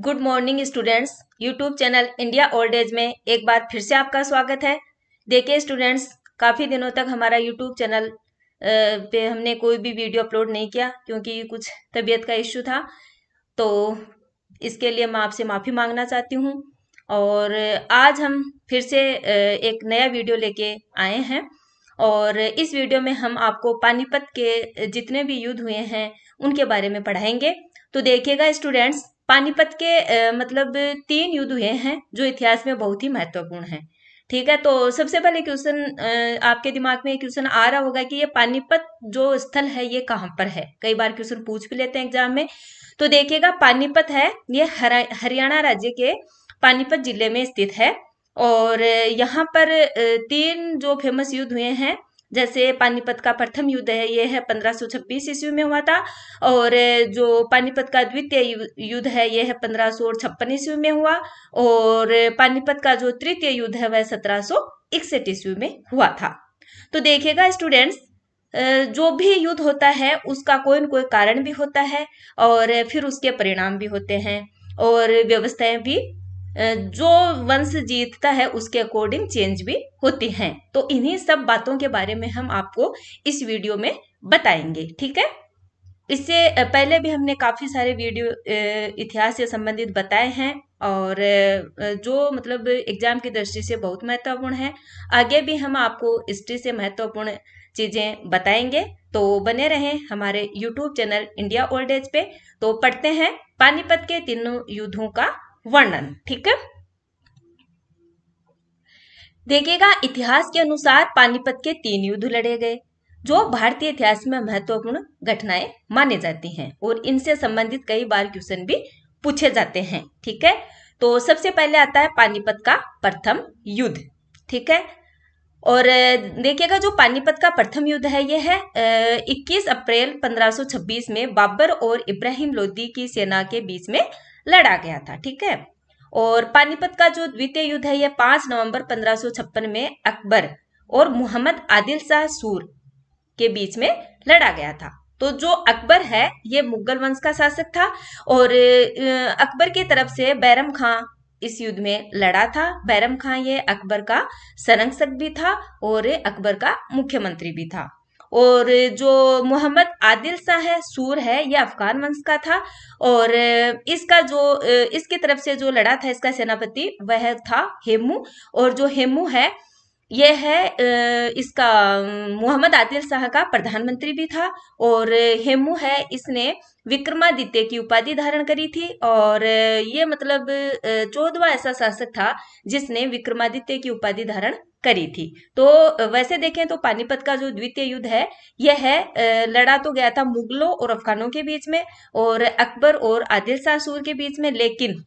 good morning students YouTube channel India old age में एक बार फिर से आपका स्वागत है देखिए स्टूडेंट्स काफ़ी दिनों तक हमारा यूट्यूब चैनल पे हमने कोई भी वीडियो अपलोड नहीं किया क्योंकि कुछ तबीयत का इश्यू था तो इसके लिए मैं आपसे माफ़ी मांगना चाहती हूँ और आज हम फिर से एक नया वीडियो लेके आए हैं और इस वीडियो में हम आपको पानीपत के जितने भी युद्ध हुए हैं उनके बारे में पढ़ाएंगे तो देखिएगा स्टूडेंट्स पानीपत के मतलब तीन युद्ध हुए हैं जो इतिहास में बहुत ही महत्वपूर्ण है ठीक है तो सबसे पहले क्वेश्चन आपके दिमाग में क्वेश्चन आ रहा होगा कि ये पानीपत जो स्थल है ये कहाँ पर है कई बार क्वेश्चन पूछ भी लेते हैं एग्जाम में तो देखिएगा पानीपत है ये हरियाणा राज्य के पानीपत जिले में स्थित है और यहाँ पर तीन जो फेमस युद्ध हुए हैं जैसे पानीपत का प्रथम युद्ध है ये है छब्बीस ईस्वी में हुआ था और जो पानीपत का द्वितीय युद्ध है ये है पंद्रह ईस्वी में हुआ और पानीपत का जो तृतीय युद्ध है वह सत्रह सो इकसठ ईस्वी में हुआ था तो देखिएगा स्टूडेंट्स जो भी युद्ध होता है उसका कोई न कोई कारण भी होता है और फिर उसके परिणाम भी होते हैं और व्यवस्थाएं भी जो वंश जीतता है उसके अकॉर्डिंग चेंज भी होती हैं तो इन्हीं सब बातों के बारे में हम आपको इस वीडियो में बताएंगे ठीक है इससे पहले भी हमने काफ़ी सारे वीडियो इतिहास से संबंधित बताए हैं और जो मतलब एग्जाम की दृष्टि से बहुत महत्वपूर्ण है आगे भी हम आपको हिस्ट्री से महत्वपूर्ण चीज़ें बताएंगे तो बने रहें हमारे YouTube channel India old age पे तो पढ़ते हैं पानीपत के तीनों युद्धों का वर्णन ठीक है देखिएगा इतिहास के अनुसार पानीपत के तीन युद्ध लड़े गए जो भारतीय इतिहास में महत्वपूर्ण घटनाएं माने जाती हैं और इनसे संबंधित कई बार क्वेश्चन भी पूछे जाते हैं ठीक है तो सबसे पहले आता है पानीपत का प्रथम युद्ध ठीक है और देखिएगा जो पानीपत का प्रथम युद्ध है यह है 21 अप्रैल 1526 में बाबर और इब्राहिम लोदी की सेना के बीच में लड़ा गया था ठीक है और पानीपत का जो द्वितीय युद्ध है यह पांच नवंबर पंद्रह में अकबर और मोहम्मद आदिल शाह सूर के बीच में लड़ा गया था तो जो अकबर है ये मुगल वंश का शासक था और अकबर की तरफ से बैरम खां इस युद्ध में लड़ा था बैरम खां ये अकबर का संरक्षक भी था और अकबर का मुख्यमंत्री भी था और जो मोहम्मद आदिल शाह है सूर है यह अफगान वंश का था और इसका जो इसकी तरफ से जो लड़ा था इसका सेनापति वह था हेमू और जो हेमू है ये है इसका मोहम्मद आदिल शाह का प्रधानमंत्री भी था और हेमू है इसने विक्रमादित्य की उपाधि धारण करी थी और ये मतलब चौदवा ऐसा शासक था जिसने विक्रमादित्य की उपाधि धारण करी थी तो वैसे देखें तो पानीपत का जो द्वितीय युद्ध है यह है लड़ा तो गया था मुगलों और अफगानों के बीच में और अकबर और आदिल शाह सूर के बीच में लेकिन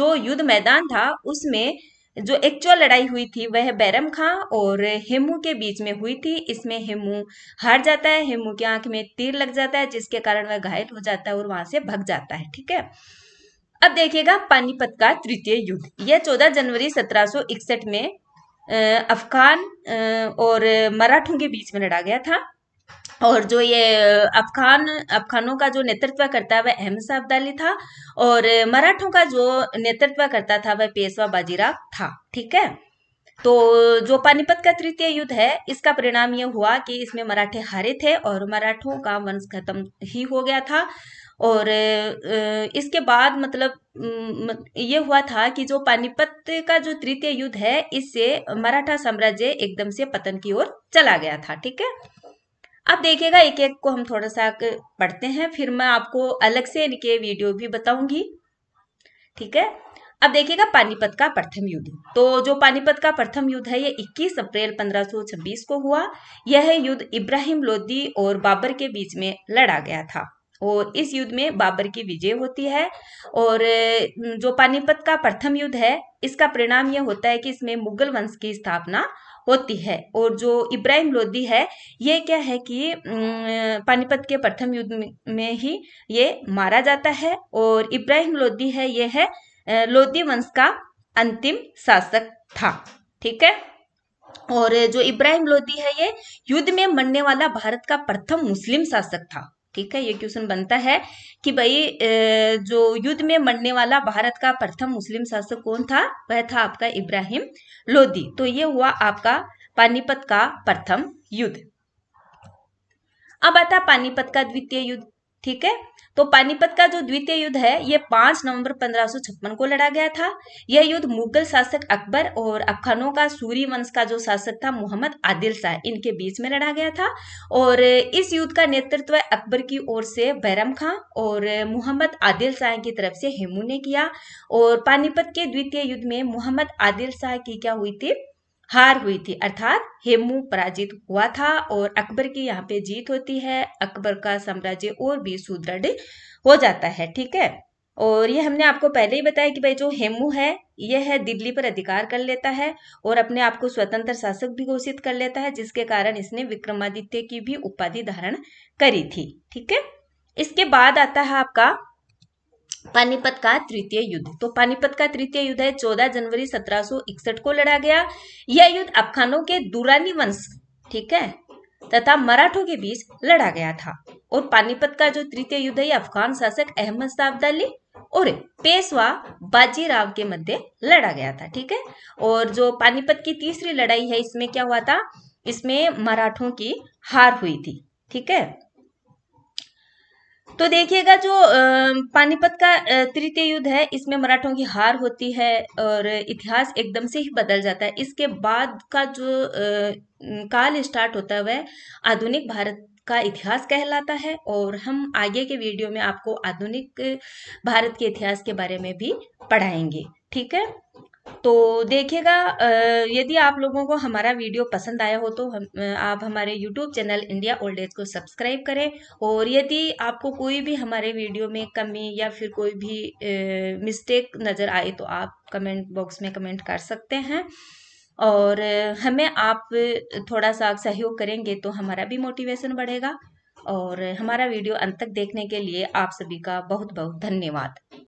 जो युद्ध मैदान था उसमें जो एक्चुअल लड़ाई हुई थी वह बैरम खां और हेमू के बीच में हुई थी इसमें हेमू हार जाता है हेमू की आंख में तीर लग जाता है जिसके कारण वह घायल हो जाता है और वहां से भग जाता है ठीक है अब देखिएगा पानीपत का तृतीय युद्ध यह 14 जनवरी 1761 में अफगान और मराठों के बीच में लड़ा गया था और जो ये अफगान अफगानों का जो नेतृत्व करता है वह अहमद अब्दाली था और मराठों का जो नेतृत्व करता था वह पेशवा बाजीराव था ठीक है तो जो पानीपत का तृतीय युद्ध है इसका परिणाम ये हुआ कि इसमें मराठे हारे थे और मराठों का वंश खत्म ही हो गया था और इसके बाद मतलब ये हुआ था कि जो पानीपत का जो तृतीय युद्ध है इससे मराठा साम्राज्य एकदम से पतन की ओर चला गया था ठीक है अब देखिएगा एक एक को हम थोड़ा सा पढ़ते हैं फिर मैं आपको अलग से इनके वीडियो भी बताऊंगी ठीक है अब देखिएगा पानीपत का प्रथम युद्ध तो जो पानीपत का प्रथम युद्ध है ये 21 अप्रैल 1526 को हुआ यह युद्ध इब्राहिम लोदी और बाबर के बीच में लड़ा गया था और इस युद्ध में बाबर की विजय होती है और जो पानीपत का प्रथम युद्ध है इसका परिणाम यह होता है कि इसमें मुगल वंश की स्थापना होती है और जो इब्राहिम लोदी है ये क्या है कि पानीपत के प्रथम युद्ध में ही ये मारा जाता है और इब्राहिम लोदी है यह है लोदी वंश का अंतिम शासक था ठीक है और जो इब्राहिम लोदी है ये युद्ध में मरने वाला भारत का प्रथम मुस्लिम शासक था ठीक है ये क्वेश्चन बनता है कि भाई जो युद्ध में मरने वाला भारत का प्रथम मुस्लिम शासक कौन था वह था आपका इब्राहिम लोदी तो ये हुआ आपका पानीपत का प्रथम युद्ध अब आता पानीपत का द्वितीय युद्ध ठीक है तो पानीपत का जो द्वितीय युद्ध है ये 5 नवंबर पंद्रह को लड़ा गया था यह युद्ध मुगल शासक अकबर और अफगानों का सूरी वंश का जो शासक था मोहम्मद आदिल शाह इनके बीच में लड़ा गया था और इस युद्ध का नेतृत्व अकबर की ओर से बैरम खां और मोहम्मद आदिल शाह की तरफ से हेमू ने किया और पानीपत के द्वितीय युद्ध में मोहम्मद आदिल शाह की क्या हुई थी हार हुई थी अर्थात हेमू पराजित हुआ था और अकबर की यहाँ पे जीत होती है अकबर का साम्राज्य और भी सुदृढ़ हो जाता है ठीक है और ये हमने आपको पहले ही बताया कि भाई जो हेमू है यह है दिल्ली पर अधिकार कर लेता है और अपने आप को स्वतंत्र शासक भी घोषित कर लेता है जिसके कारण इसने विक्रमादित्य की भी उपाधि धारण करी थी ठीक है इसके बाद आता है आपका पानीपत का तृतीय युद्ध तो पानीपत का तृतीय युद्ध है 14 जनवरी 1761 को लड़ा गया यह युद्ध अफखानों के दुरानी वंश ठीक है तथा मराठों के बीच लड़ा गया था और पानीपत का जो तृतीय युद्ध है अफगान शासक अहमद साहब अब्दाली और पेशवा बाजीराव के मध्य लड़ा गया था ठीक है और जो पानीपत की तीसरी लड़ाई है इसमें क्या हुआ था इसमें मराठों की हार हुई थी ठीक है तो देखिएगा जो पानीपत का तृतीय युद्ध है इसमें मराठों की हार होती है और इतिहास एकदम से ही बदल जाता है इसके बाद का जो काल स्टार्ट होता है वह आधुनिक भारत का इतिहास कहलाता है और हम आगे के वीडियो में आपको आधुनिक भारत के इतिहास के बारे में भी पढ़ाएंगे ठीक है तो देखिएगा यदि आप लोगों को हमारा वीडियो पसंद आया हो तो हम आप हमारे YouTube channel India old age को सब्सक्राइब करें और यदि आपको कोई भी हमारे वीडियो में कमी या फिर कोई भी मिस्टेक नज़र आए तो आप कमेंट बॉक्स में कमेंट कर सकते हैं और हमें आप थोड़ा सा सहयोग करेंगे तो हमारा भी मोटिवेशन बढ़ेगा और हमारा वीडियो अंत तक देखने के लिए आप सभी का बहुत बहुत धन्यवाद